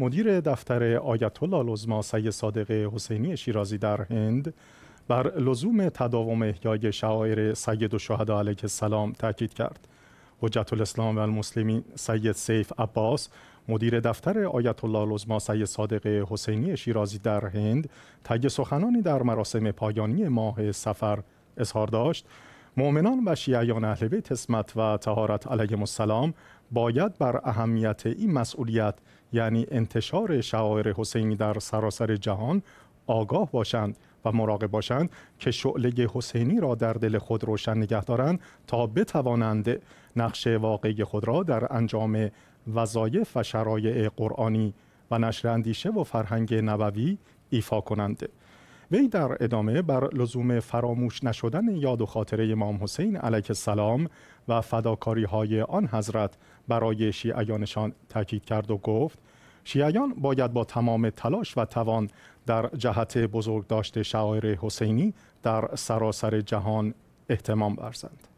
مدیر دفتر آیت الله لزما سید صادق حسینی شیرازی در هند بر لزوم تداوم احیای شعائر سید و شهدا علیه السلام تاکید کرد حجت الاسلام و المسلمین سید سیف عباس مدیر دفتر آیت الله لزما سید صادق حسینی شیرازی در هند تگ سخنانی در مراسم پایانی ماه سفر اظهار داشت مؤمنان و شیعیان اهل بیت اسمت و تهارت علیه السلام باید بر اهمیت این مسئولیت یعنی انتشار شعائر حسینی در سراسر جهان آگاه باشند و مراقب باشند که شعله حسینی را در دل خود روشن نگه دارند تا بتوانند نقش واقعی خود را در انجام وظایف و شرایع قرآنی و نشر اندیشه و فرهنگ نبوی ایفا کنند وی در ادامه بر لزوم فراموش نشدن یاد و خاطره امام حسین علیه السلام و فداکاری های آن حضرت برای شیعیانشان تاکید کرد و گفت شیعیان باید با تمام تلاش و توان در جهت بزرگداشت شعائر حسینی در سراسر جهان احتمام برزند.